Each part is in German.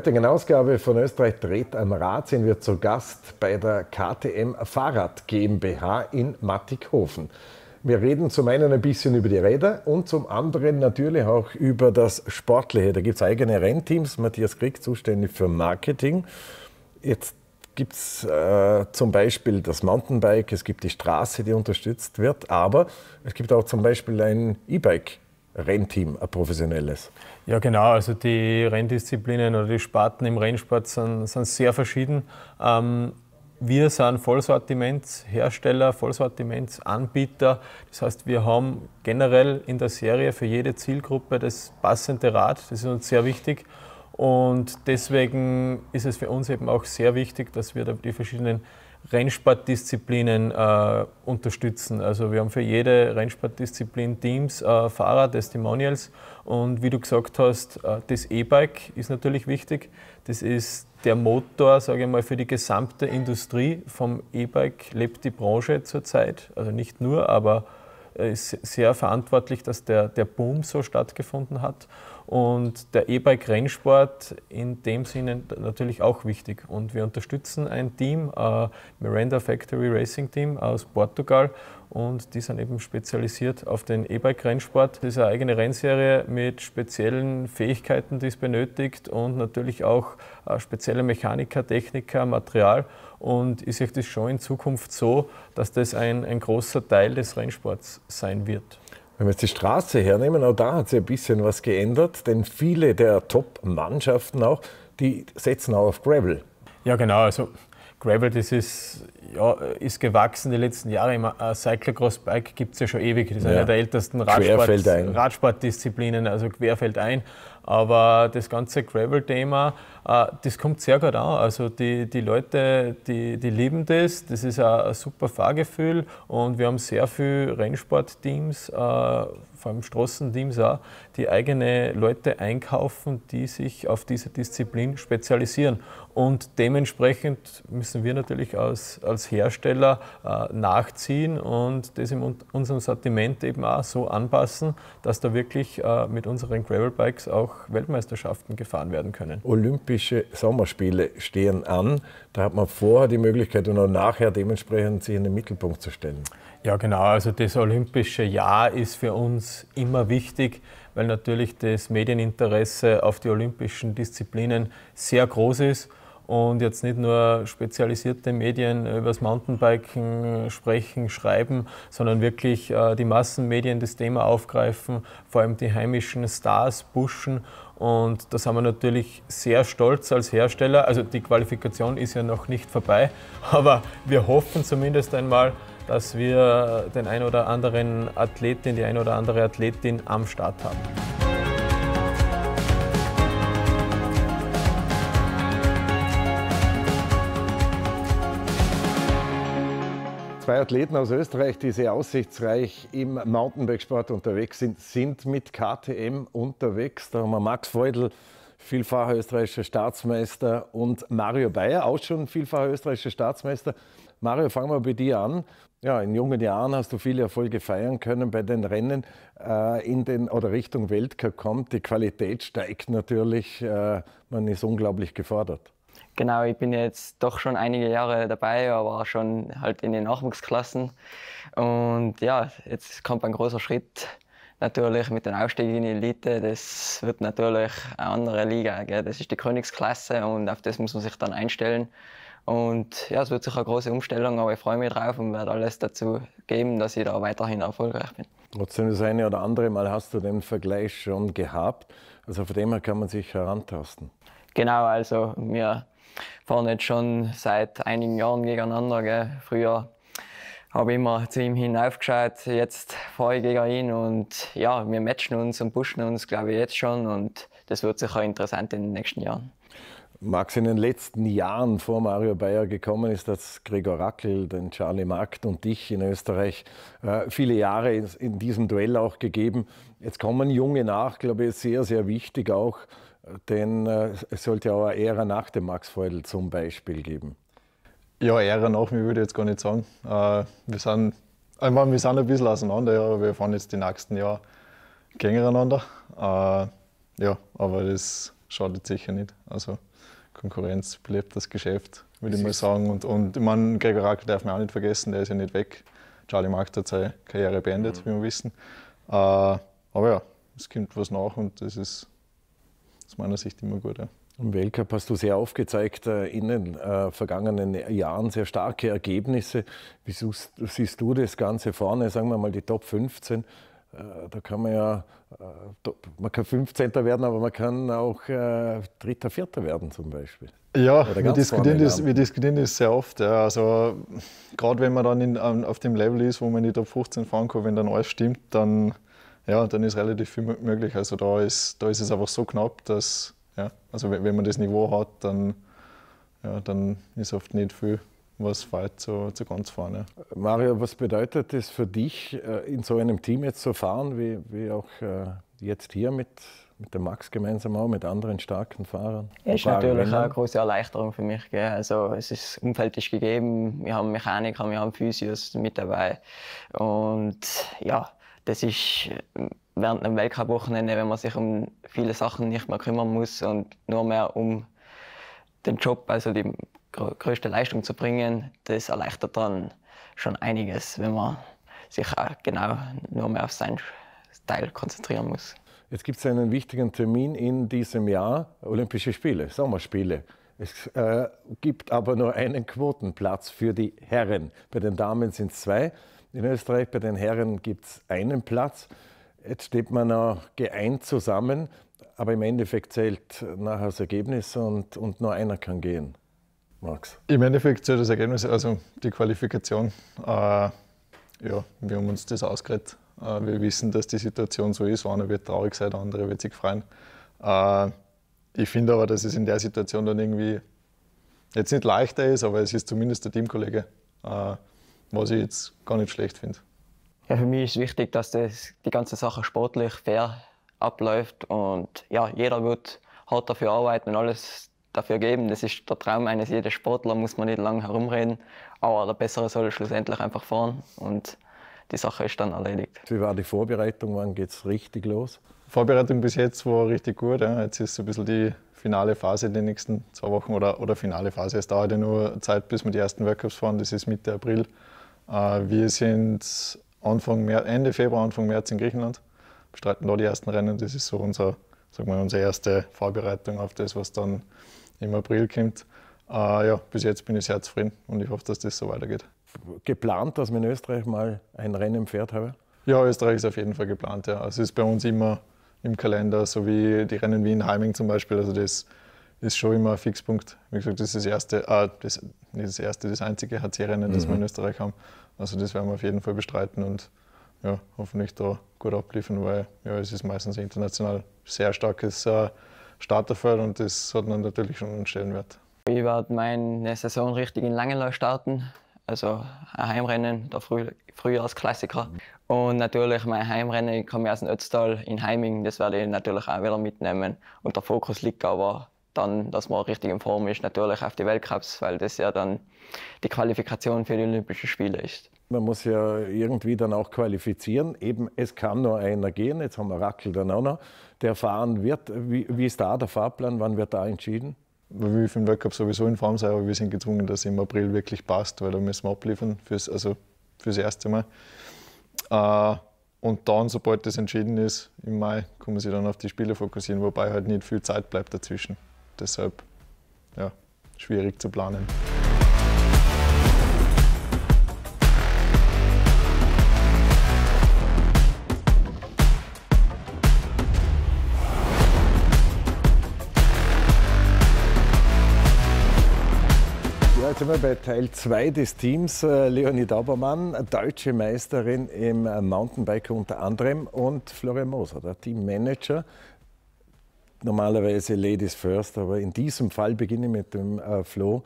heutigen Ausgabe von Österreich dreht am Rad sind wir zu Gast bei der KTM Fahrrad GmbH in Mattighofen. Wir reden zum einen ein bisschen über die Räder und zum anderen natürlich auch über das Sportliche. Da gibt es eigene Rennteams. Matthias Krieg, zuständig für Marketing. Jetzt gibt es äh, zum Beispiel das Mountainbike, es gibt die Straße, die unterstützt wird, aber es gibt auch zum Beispiel ein E-Bike Rennteam, ein professionelles? Ja, genau. Also die Renndisziplinen oder die Sparten im Rennsport sind, sind sehr verschieden. Ähm, wir sind Vollsortimentshersteller, Vollsortimentsanbieter. Das heißt, wir haben generell in der Serie für jede Zielgruppe das passende Rad. Das ist uns sehr wichtig. Und deswegen ist es für uns eben auch sehr wichtig, dass wir die verschiedenen Rennsportdisziplinen äh, unterstützen. Also wir haben für jede Rennsportdisziplin Teams, äh, Fahrer, Testimonials und wie du gesagt hast, äh, das E-Bike ist natürlich wichtig. Das ist der Motor, sage ich mal, für die gesamte Industrie. Vom E-Bike lebt die Branche zurzeit, also nicht nur, aber äh, ist sehr verantwortlich, dass der, der Boom so stattgefunden hat. Und der E-Bike-Rennsport in dem Sinne natürlich auch wichtig. Und wir unterstützen ein Team, äh, Miranda Factory Racing Team aus Portugal. Und die sind eben spezialisiert auf den E-Bike-Rennsport. Das ist eine eigene Rennserie mit speziellen Fähigkeiten, die es benötigt und natürlich auch äh, spezielle Mechaniker, Techniker, Material. Und ich sehe das schon in Zukunft so, dass das ein, ein großer Teil des Rennsports sein wird. Wenn wir jetzt die Straße hernehmen, auch da hat sich ein bisschen was geändert, denn viele der Top-Mannschaften auch, die setzen auch auf Gravel. Ja, genau. Also Gravel, das ist, ja, ist gewachsen die letzten Jahre. Im Cyclocross-Bike gibt es ja schon ewig. Das ist ja. eine der ältesten Radsport Radsportdisziplinen, also querfeld ein. Aber das ganze Gravel-Thema, äh, das kommt sehr gut an. Also die, die Leute, die, die lieben das. Das ist ein super Fahrgefühl und wir haben sehr viele Rennsportteams, äh, vor allem Straßenteams auch, die eigene Leute einkaufen, die sich auf diese Disziplin spezialisieren. Und dementsprechend müssen wir natürlich als, als Hersteller äh, nachziehen und das in unserem Sortiment eben auch so anpassen, dass da wirklich mit unseren Gravel-Bikes auch auch Weltmeisterschaften gefahren werden können. Olympische Sommerspiele stehen an. Da hat man vorher die Möglichkeit und auch nachher dementsprechend sich in den Mittelpunkt zu stellen. Ja, genau. Also das olympische Jahr ist für uns immer wichtig, weil natürlich das Medieninteresse auf die olympischen Disziplinen sehr groß ist und jetzt nicht nur spezialisierte Medien äh, über das Mountainbiken äh, sprechen, schreiben, sondern wirklich äh, die Massenmedien das Thema aufgreifen, vor allem die heimischen Stars pushen. Und da sind wir natürlich sehr stolz als Hersteller. Also die Qualifikation ist ja noch nicht vorbei, aber wir hoffen zumindest einmal, dass wir den ein oder anderen Athletin, die ein oder andere Athletin am Start haben. zwei Athleten aus Österreich, die sehr aussichtsreich im Mountainbikesport unterwegs sind, sind mit KTM unterwegs. Da haben wir Max Feudel, vielfacher österreichischer Staatsmeister, und Mario Bayer, auch schon vielfacher österreichischer Staatsmeister. Mario, fangen wir bei dir an. Ja, in jungen Jahren hast du viele Erfolge feiern können bei den Rennen äh, in den oder Richtung Weltcup kommt. Die Qualität steigt natürlich, äh, man ist unglaublich gefordert. Genau, ich bin jetzt doch schon einige Jahre dabei, aber schon halt in den Nachwuchsklassen. Und ja, jetzt kommt ein großer Schritt natürlich mit dem Aufstieg in die Elite. Das wird natürlich eine andere Liga. Gell? Das ist die Königsklasse und auf das muss man sich dann einstellen. Und ja, es wird sicher eine große Umstellung, aber ich freue mich drauf und werde alles dazu geben, dass ich da weiterhin erfolgreich bin. Trotzdem das eine oder andere Mal hast du den Vergleich schon gehabt. Also von dem her kann man sich herantasten. Genau, also wir fahren jetzt schon seit einigen Jahren gegeneinander. Gell? Früher habe ich immer zu ihm hinaufgeschaut, jetzt fahre ich gegen ihn und ja, wir matchen uns und pushen uns, glaube ich, jetzt schon und das wird sicher interessant in den nächsten Jahren. Max, in den letzten Jahren vor Mario Bayer gekommen ist, dass Gregor Rackel, den Charlie Markt und dich in Österreich äh, viele Jahre in diesem Duell auch gegeben. Jetzt kommen junge nach, glaube ich, sehr, sehr wichtig auch denn äh, es sollte auch eine Ära nach dem Max Feudel zum Beispiel geben. Ja, Ära nach mir würde ich jetzt gar nicht sagen. Äh, wir, sind, ich meine, wir sind ein bisschen auseinander, ja, aber wir fahren jetzt die nächsten Jahre gegeneinander. Äh, ja, aber das schadet sicher nicht. Also Konkurrenz bleibt das Geschäft, würde ich mal sagen. Und, und ich meine, Gregor Rack darf man auch nicht vergessen, der ist ja nicht weg. Charlie Markt hat seine Karriere beendet, mhm. wie wir wissen. aber ja, es kommt was nach und das ist aus meiner Sicht immer gut. Ja. Im Weltcup hast du sehr aufgezeigt äh, in den äh, vergangenen Jahren sehr starke Ergebnisse. Wie siehst du das Ganze vorne, sagen wir mal die Top 15? Äh, da kann man ja, man kann 15. werden, aber man kann auch Dritter, Vierter werden zum Beispiel. Ja, wir diskutieren, das, wir diskutieren das sehr oft. Ja. Also, gerade wenn man dann in, auf dem Level ist, wo man in die Top 15 fahren kann, wenn dann alles stimmt, dann ja, dann ist relativ viel möglich. Also da ist, da ist es einfach so knapp, dass, ja, also wenn man das Niveau hat, dann, ja, dann ist oft nicht viel was weit zu, zu ganz vorne. Mario, was bedeutet das für dich, äh, in so einem Team jetzt zu fahren, wie, wie auch äh, jetzt hier mit, mit dem Max gemeinsam auch, mit anderen starken Fahrern? Ja, ist natürlich eine große Erleichterung für mich. Gell? Also es ist, das Umfeld ist gegeben, wir haben Mechaniker, wir haben Physios mit dabei und ja, das ist äh, während einem Weltcup-Wochenende, wenn man sich um viele Sachen nicht mehr kümmern muss und nur mehr um den Job, also die größte Leistung zu bringen, das erleichtert dann schon einiges, wenn man sich auch genau nur mehr auf seinen Teil konzentrieren muss. Jetzt gibt es einen wichtigen Termin in diesem Jahr, Olympische Spiele, Sommerspiele. Es äh, gibt aber nur einen Quotenplatz für die Herren. Bei den Damen sind es zwei. In Österreich bei den Herren gibt es einen Platz. Jetzt steht man auch geeint zusammen, aber im Endeffekt zählt nachher das Ergebnis und, und nur einer kann gehen. Max? Im Endeffekt zählt das Ergebnis, also die Qualifikation. Äh, ja, wir haben uns das ausgeredet. Äh, wir wissen, dass die Situation so ist. Einer wird traurig sein, der andere wird sich freuen. Äh, ich finde aber, dass es in der Situation dann irgendwie jetzt nicht leichter ist, aber es ist zumindest der Teamkollege. Äh, was ich jetzt gar nicht schlecht finde. Ja, für mich ist wichtig, dass das, die ganze Sache sportlich fair abläuft und ja, jeder wird hart dafür arbeiten und alles dafür geben. Das ist der Traum eines jeden Sportler, muss man nicht lange herumreden. Aber der Bessere soll schlussendlich einfach fahren und die Sache ist dann erledigt. Wie war die Vorbereitung? Wann geht es richtig los? Die Vorbereitung bis jetzt war richtig gut. Ja. Jetzt ist so ein bisschen die finale Phase in den nächsten zwei Wochen oder, oder finale Phase. Es dauert ja nur Zeit, bis wir die ersten Workshops fahren. Das ist Mitte April. Äh, wir sind Anfang März, Ende Februar, Anfang März in Griechenland, bestreiten da die ersten Rennen. Das ist so unser, sagen wir, unsere erste Vorbereitung auf das, was dann im April kommt. Äh, ja, bis jetzt bin ich sehr zufrieden und ich hoffe, dass das so weitergeht. Geplant, dass man in Österreich mal ein Rennen fährt habe? Ja, Österreich ist auf jeden Fall geplant. Ja. Also es ist bei uns immer im Kalender, so wie die Rennen wie in Heiming zum Beispiel. Also das ist schon immer ein Fixpunkt. Wie gesagt, das ist das erste, ah, das, das erste, das einzige HC-Rennen, das wir in mhm. Österreich haben. Also das werden wir auf jeden Fall bestreiten und ja, hoffentlich da gut abliefern, weil ja, es ist meistens ein international sehr starkes äh, Starterfeld und das hat dann natürlich schon einen Stellenwert. Ich werde meine Saison richtig in Langenlau starten, also ein Heimrennen, der Früh Frühjahrsklassiker. Und natürlich mein Heimrennen, ich komme aus dem Ötztal in Heiming, das werde ich natürlich auch wieder mitnehmen. Und der Fokus liegt aber dann, dass man richtig in Form ist, natürlich auf die Weltcups, weil das ja dann die Qualifikation für die Olympischen Spiele ist. Man muss ja irgendwie dann auch qualifizieren. Eben, es kann nur einer gehen. Jetzt haben wir Rackel dann auch noch, der fahren wird. Wie, wie ist da der Fahrplan? Wann wird da entschieden? Weil Wir für den Weltcup sowieso in Form sein, aber wir sind gezwungen, dass es im April wirklich passt, weil da müssen wir abliefern fürs, also fürs erste Mal. Äh, und dann, sobald das entschieden ist, im Mai, kann man sich dann auf die Spiele fokussieren, wobei halt nicht viel Zeit bleibt dazwischen. Deshalb ja, schwierig zu planen. jetzt sind wir bei Teil 2 des Teams. Äh, Leonie Daubermann, deutsche Meisterin im Mountainbike unter anderem und Florian Moser, der Teammanager normalerweise Ladies first, aber in diesem Fall beginne ich mit dem äh, Flo.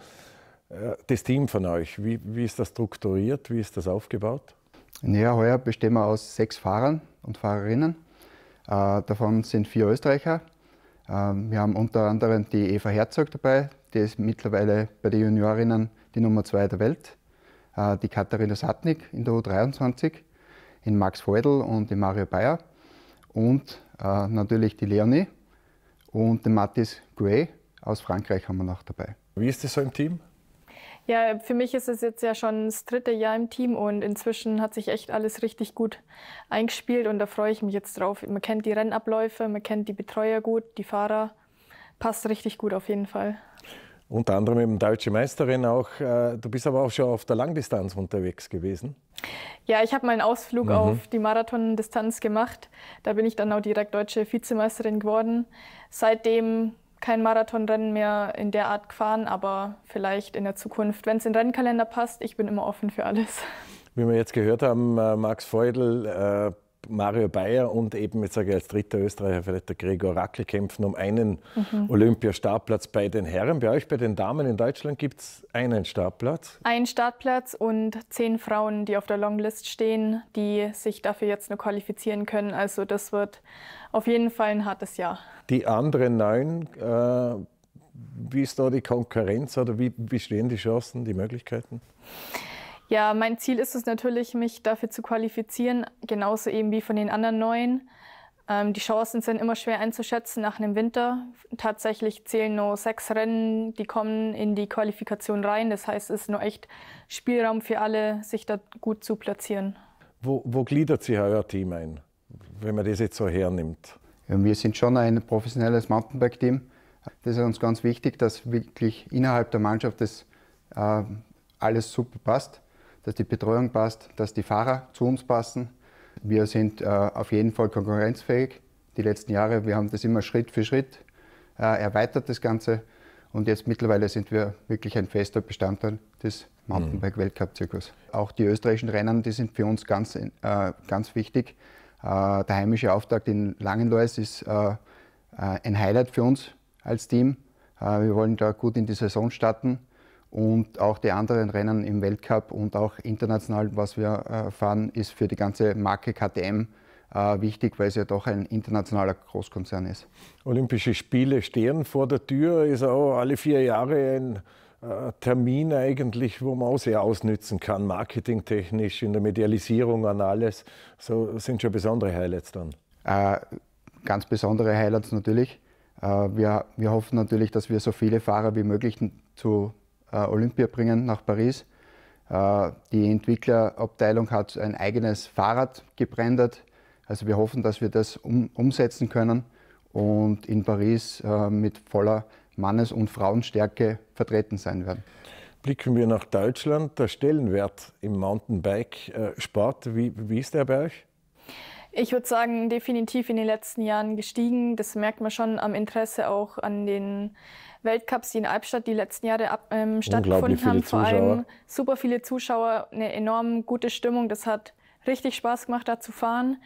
Äh, das Team von euch, wie, wie ist das strukturiert, wie ist das aufgebaut? Ja, heuer bestehen wir aus sechs Fahrern und Fahrerinnen. Äh, davon sind vier Österreicher. Ähm, wir haben unter anderem die Eva Herzog dabei, die ist mittlerweile bei den Juniorinnen die Nummer zwei der Welt. Äh, die Katharina Satnik in der U23, in Max Feudel und in Mario Bayer. Und äh, natürlich die Leonie, und den Mathis Gray aus Frankreich haben wir noch dabei. Wie ist das so im Team? Ja, für mich ist es jetzt ja schon das dritte Jahr im Team und inzwischen hat sich echt alles richtig gut eingespielt und da freue ich mich jetzt drauf. Man kennt die Rennabläufe, man kennt die Betreuer gut, die Fahrer. Passt richtig gut auf jeden Fall unter anderem eben deutsche Meisterin auch. Äh, du bist aber auch schon auf der Langdistanz unterwegs gewesen. Ja, ich habe meinen Ausflug mhm. auf die Marathondistanz gemacht. Da bin ich dann auch direkt deutsche Vizemeisterin geworden. Seitdem kein Marathonrennen mehr in der Art gefahren, aber vielleicht in der Zukunft, wenn es in den Rennkalender passt. Ich bin immer offen für alles. Wie wir jetzt gehört haben, äh, Max Feudel äh, Mario Bayer und eben, jetzt sage ich als dritter Österreicher vielleicht der Gregor Rackel kämpfen um einen mhm. Olympiastartplatz bei den Herren. Bei euch, bei den Damen in Deutschland gibt es einen Startplatz? Einen Startplatz und zehn Frauen, die auf der Longlist stehen, die sich dafür jetzt nur qualifizieren können. Also das wird auf jeden Fall ein hartes Jahr. Die anderen neun, äh, wie ist da die Konkurrenz oder wie, wie stehen die Chancen, die Möglichkeiten? Ja, mein Ziel ist es natürlich, mich dafür zu qualifizieren, genauso eben wie von den anderen Neuen. Ähm, die Chancen sind immer schwer einzuschätzen nach einem Winter. Tatsächlich zählen nur sechs Rennen, die kommen in die Qualifikation rein. Das heißt, es ist nur echt Spielraum für alle, sich da gut zu platzieren. Wo, wo gliedert sich euer Team ein, wenn man das jetzt so hernimmt? Ja, wir sind schon ein professionelles Mountainbike-Team. Das ist uns ganz wichtig, dass wirklich innerhalb der Mannschaft das äh, alles super passt dass die Betreuung passt, dass die Fahrer zu uns passen. Wir sind äh, auf jeden Fall konkurrenzfähig. Die letzten Jahre, wir haben das immer Schritt für Schritt äh, erweitert, das Ganze. Und jetzt mittlerweile sind wir wirklich ein fester Bestandteil des Mountainbike-Weltcup-Zirkus. Auch die österreichischen Rennen, die sind für uns ganz, äh, ganz wichtig. Äh, der heimische Auftakt in Langenlois ist äh, äh, ein Highlight für uns als Team. wir wollen da gut in die Saison starten und auch die anderen Rennen im Weltcup und auch international, was wir äh, fahren, ist für die ganze Marke KTM äh, wichtig, weil es ja doch ein internationaler Großkonzern ist. Olympische Spiele stehen vor der Tür, ist auch alle vier Jahre ein äh, Termin eigentlich, wo man auch sehr ausnützen kann, marketingtechnisch, in der Medialisierung an alles. So sind schon besondere Highlights dann. ganz besondere Highlights natürlich. wir, wir hoffen natürlich, dass wir so viele Fahrer wie möglich zu äh, Olympia bringen nach Paris. Äh, die Entwicklerabteilung hat ein eigenes Fahrrad gebrandet. Also wir hoffen, dass wir das um, umsetzen können und in Paris äh, mit voller Mannes- und Frauenstärke vertreten sein werden. Blicken wir nach Deutschland. Der Stellenwert im Mountainbike-Sport, wie, wie ist der bei euch? Ich würde sagen, definitiv in den letzten Jahren gestiegen. Das merkt man schon am Interesse auch an den Weltcups, die in Albstadt die letzten Jahre ab, ähm, stattgefunden haben. Vor Zuschauer. allem super viele Zuschauer, eine enorm gute Stimmung. Das hat richtig Spaß gemacht, da zu fahren.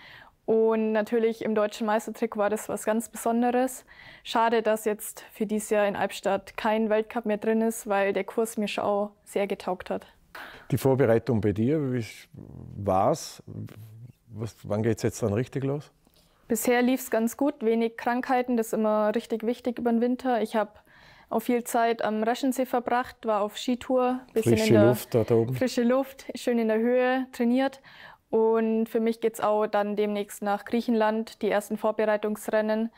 Und natürlich im deutschen Meistertrick war das was ganz Besonderes. Schade, dass jetzt für dieses Jahr in Albstadt kein Weltcup mehr drin ist, weil der Kurs mir schon sehr getaugt hat. Die Vorbereitung bei dir, wie war es? was, wann geht es jetzt dann richtig los? Bisher lief es ganz gut, wenig Krankheiten, das ist immer richtig wichtig über den Winter. Ich habe auch viel Zeit am Reschensee verbracht, war auf Skitour, bisschen frische in der Luft da oben. frische Luft, schön in der Höhe trainiert. Und für mich geht es auch dann demnächst nach Griechenland, die ersten Vorbereitungsrennen.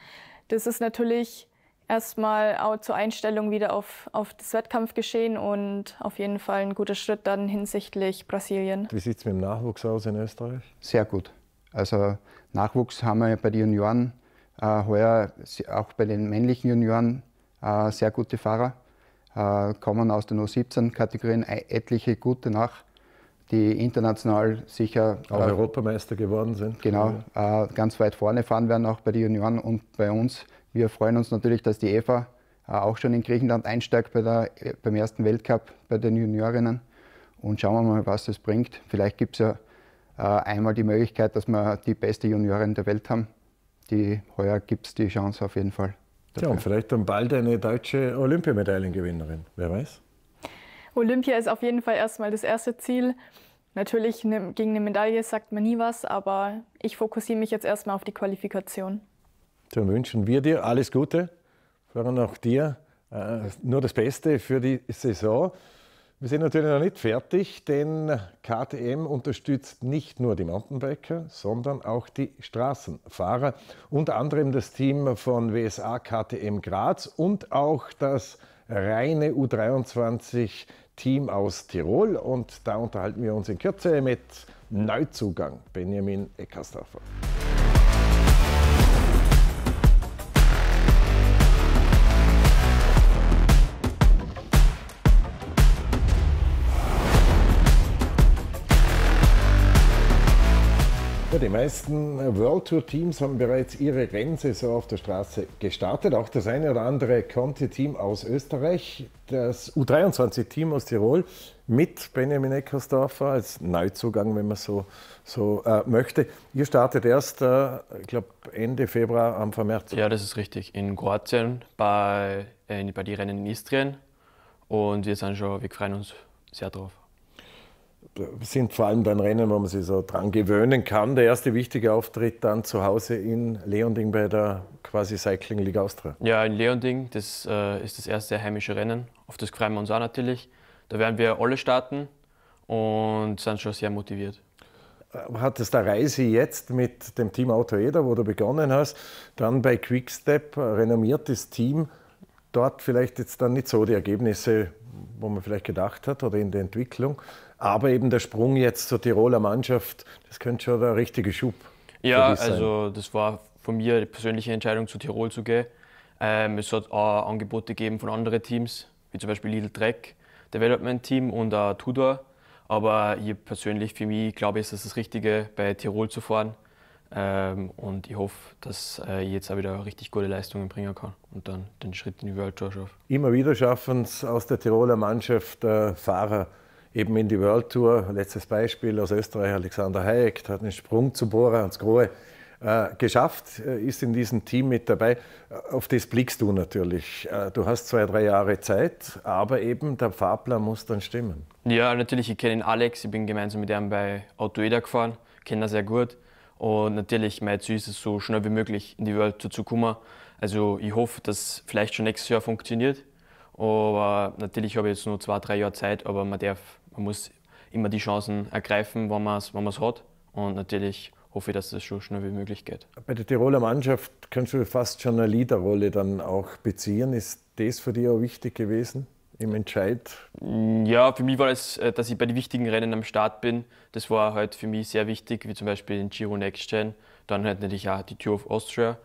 Das ist natürlich erstmal auch zur Einstellung wieder auf, auf das Wettkampfgeschehen und auf jeden Fall ein guter Schritt dann hinsichtlich Brasilien. Wie sieht es mit dem Nachwuchs aus in Österreich? Sehr gut. Also Nachwuchs haben wir bei den Junioren äh, heuer, auch bei den männlichen Junioren, äh, sehr gute Fahrer. Äh, kommen aus den U17-Kategorien etliche gute nach, die international sicher äh, auch Europameister geworden sind. Genau, äh, ganz weit vorne fahren werden, auch bei den Junioren und bei uns wir freuen uns natürlich, dass die Eva äh, auch schon in Griechenland einsteigt bei der, äh, beim ersten Weltcup bei den Juniorinnen. Und schauen wir mal, was das bringt. Vielleicht gibt es ja äh, einmal die Möglichkeit, dass wir die beste Juniorin der Welt haben. Die, heuer gibt es die Chance auf jeden Fall. Dafür. Ja, und vielleicht dann bald eine deutsche Olympiamedaillengewinnerin, wer weiß. Olympia ist auf jeden Fall erstmal das erste Ziel. Natürlich ne, gegen eine Medaille sagt man nie was, aber ich fokussiere mich jetzt erstmal auf die Qualifikation dann wünschen wir dir alles Gute, vor allem auch dir äh, nur das Beste für die Saison. Wir sind natürlich noch nicht fertig, denn KTM unterstützt nicht nur die Mountainbiker, sondern auch die Straßenfahrer, unter anderem das Team von WSA KTM Graz und auch das reine U23 Team aus Tirol und da unterhalten wir uns in Kürze mit Neuzugang Benjamin Eckersdorfer. Die meisten World Tour Teams haben bereits ihre Rennsaison auf der Straße gestartet. Auch das eine oder andere Conti-Team aus Österreich, das U23-Team aus Tirol mit Benjamin Eckersdorfer als Neuzugang, wenn man so, so äh, möchte. Ihr startet erst, äh, ich glaube, Ende Februar, Anfang März. Ja, das ist richtig. In Kroatien, bei, äh, bei den Rennen in Istrien. Und wir sind schon, wir freuen uns sehr drauf sind vor allem dann Rennen, wo man sich so dran gewöhnen kann. Der erste wichtige Auftritt dann zu Hause in Leonding bei der quasi Cycling League Austria. Ja, in Leonding, das äh, ist das erste heimische Rennen. Auf das freuen wir uns auch natürlich. Da werden wir alle starten und sind schon sehr motiviert äh, Hat es der Reise jetzt mit dem Team Autoeda, wo du begonnen hast, dann bei Quickstep, ein renommiertes Team, dort vielleicht jetzt dann nicht so die Ergebnisse wo man vielleicht gedacht hat oder in der Entwicklung. Aber eben der Sprung jetzt zur Tiroler Mannschaft, das könnte schon der richtige Schub ja, sein. Ja, also das war von mir die persönliche Entscheidung, zu Tirol zu gehen. Ähm, es hat auch Angebote gegeben von anderen Teams, wie zum Beispiel Lidl Dreck Development Team und auch Tudor. Aber ich persönlich, für mich, glaube ich, ist das, das Richtige, bei Tirol zu fahren. Ähm, und ich hoffe, dass äh, ich jetzt auch wieder richtig gute Leistungen bringen kann und dann den Schritt in die World Tour schaffe. Immer wieder schaffen es aus der Tiroler Mannschaft äh, Fahrer eben in die World Tour. Letztes Beispiel aus Österreich, Alexander Hayek, hat einen Sprung zu Bora ans Grohe äh, geschafft, äh, ist in diesem Team mit dabei. Äh, auf das blickst du natürlich. Äh, du hast zwei, drei Jahre Zeit, aber eben der Fahrplan muss dann stimmen. Ja, natürlich, ich kenne Alex, ich bin gemeinsam mit ihm bei Autoeda gefahren, kenne ihn sehr gut und natürlich mein Ziel ist es, so schnell wie möglich in die Welt zu kommen. Also ich hoffe, dass vielleicht schon nächstes Jahr funktioniert. Aber natürlich habe ich jetzt nur zwei, drei Jahre Zeit, aber man darf, man muss immer die Chancen ergreifen, wenn man es wenn hat. Und natürlich hoffe ich, dass das schon schnell wie möglich geht. Bei der Tiroler Mannschaft kannst du fast schon eine Leaderrolle dann auch beziehen. Ist das für dich auch wichtig gewesen? im Entscheid? Ja, für mich war es, äh, dass ich bei den wichtigen Rennen am Start bin. Das war halt für mich sehr wichtig, wie zum Beispiel den Giro Next Gen, dann halt natürlich auch die Tour of Austria.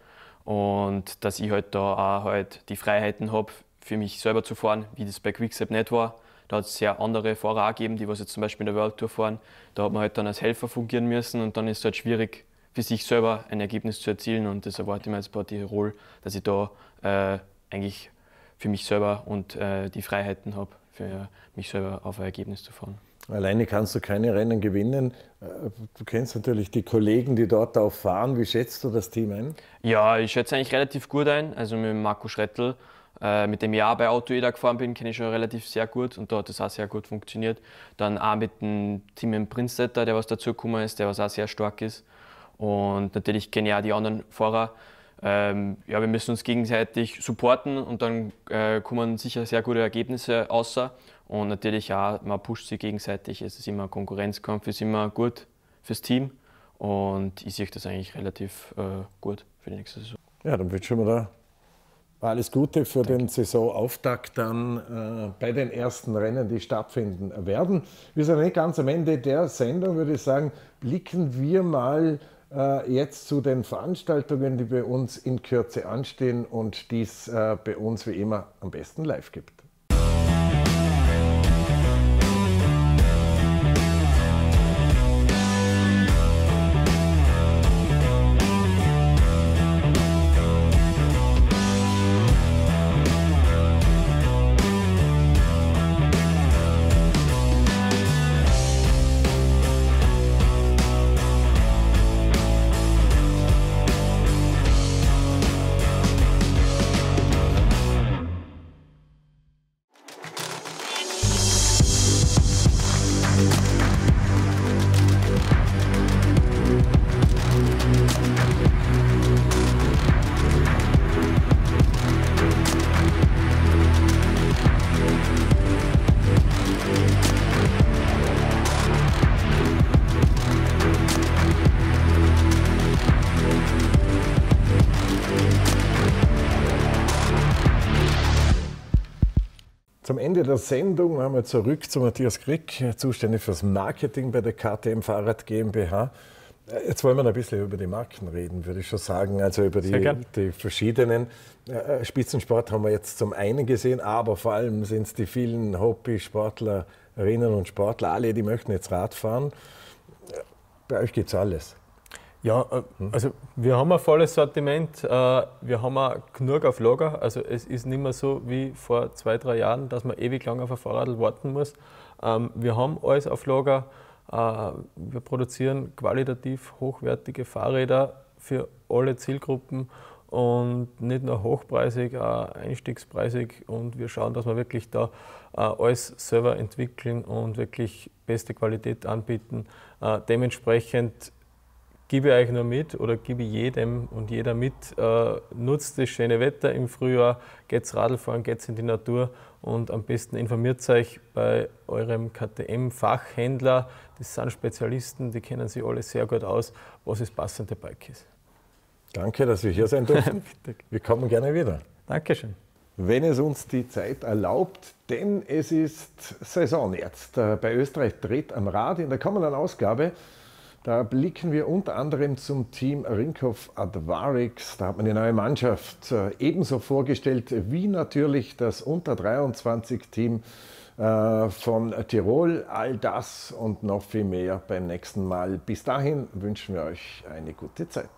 Und dass ich halt da auch halt die Freiheiten habe, für mich selber zu fahren, wie das bei Quickstep nicht war. Da hat es sehr andere Fahrer auch gegeben, die was jetzt zum Beispiel in der World Tour fahren. Da hat man halt dann als Helfer fungieren müssen und dann ist es halt schwierig, für sich selber ein Ergebnis zu erzielen. Und das erwarte ich mir jetzt bei Tirol, dass ich da äh, eigentlich für mich selber und äh, die Freiheiten habe, für mich selber auf ein Ergebnis zu fahren. Alleine kannst du keine Rennen gewinnen. Äh, du kennst natürlich die Kollegen, die dort auch fahren. Wie schätzt du das Team ein? Ja, ich schätze eigentlich relativ gut ein. Also mit Marco Schrettel, äh, mit dem ich auch bei Auto AutoEDA gefahren bin, kenne ich schon relativ sehr gut und dort hat das auch sehr gut funktioniert. Dann auch mit dem Team im Prinzletter, der was dazugekommen ist, der was auch sehr stark ist. Und natürlich kenne ich auch die anderen Fahrer ähm, ja, wir müssen uns gegenseitig supporten und dann äh, kommen sicher sehr gute Ergebnisse außer. Und natürlich auch, man pusht sich gegenseitig. Es ist immer ein Konkurrenzkampf, ist immer gut fürs Team. Und ich sehe das eigentlich relativ äh, gut für die nächste Saison. Ja, dann wünschen wir da alles Gute für Danke. den Saisonauftakt dann äh, bei den ersten Rennen, die stattfinden werden. Wir sind nicht eh ganz am Ende der Sendung, würde ich sagen, blicken wir mal äh, jetzt zu den Veranstaltungen, die bei uns in Kürze anstehen und die es äh, bei uns wie immer am besten live gibt. Ende der Sendung einmal zurück zu Matthias Krick, zuständig fürs Marketing bei der KTM Fahrrad GmbH. Äh, jetzt wollen wir ein bisschen über die Marken reden, würde ich schon sagen. Also über die, die verschiedenen. Äh, äh, Spitzensport haben wir jetzt zum einen gesehen, aber vor allem sind es die vielen Hobby-Sportlerinnen und Sportler, alle, die möchten jetzt Rad fahren. Bei euch gibt es alles. Ja, äh, hm. also wir haben ein volles Sortiment, äh, wir haben auch genug auf Lager. Also es ist nicht mehr so wie vor zwei, drei Jahren, dass man ewig lang auf ein Fahrrad warten muss. Ähm, wir haben alles auf Lager, äh, wir produzieren qualitativ hochwertige Fahrräder für alle Zielgruppen und nicht nur hochpreisig, auch einstiegspreisig. Und wir schauen, dass wir wirklich da alles selber entwickeln und wirklich beste Qualität anbieten. Dementsprechend gebe euch nur mit oder gebe jedem und jeder mit, äh, nutzt das schöne Wetter im Frühjahr, geht's Radlfahren, geht's in die Natur und am besten informiert euch bei eurem KTM-Fachhändler. Das sind Spezialisten, die kennen sich alle sehr gut aus, was das passende Bike ist. Danke, dass wir hier sein durften. wir kommen gerne wieder. Dankeschön. Wenn es uns die Zeit erlaubt, denn es ist Saison jetzt. Äh, bei Österreich dreht am Rad in der kommenden Ausgabe da blicken wir unter anderem zum Team Rinkhoff Advarix. Da hat man die neue Mannschaft äh, ebenso vorgestellt wie natürlich das Unter-23-Team äh, von Tirol. All das und noch viel mehr beim nächsten Mal. Bis dahin wünschen wir euch eine gute Zeit.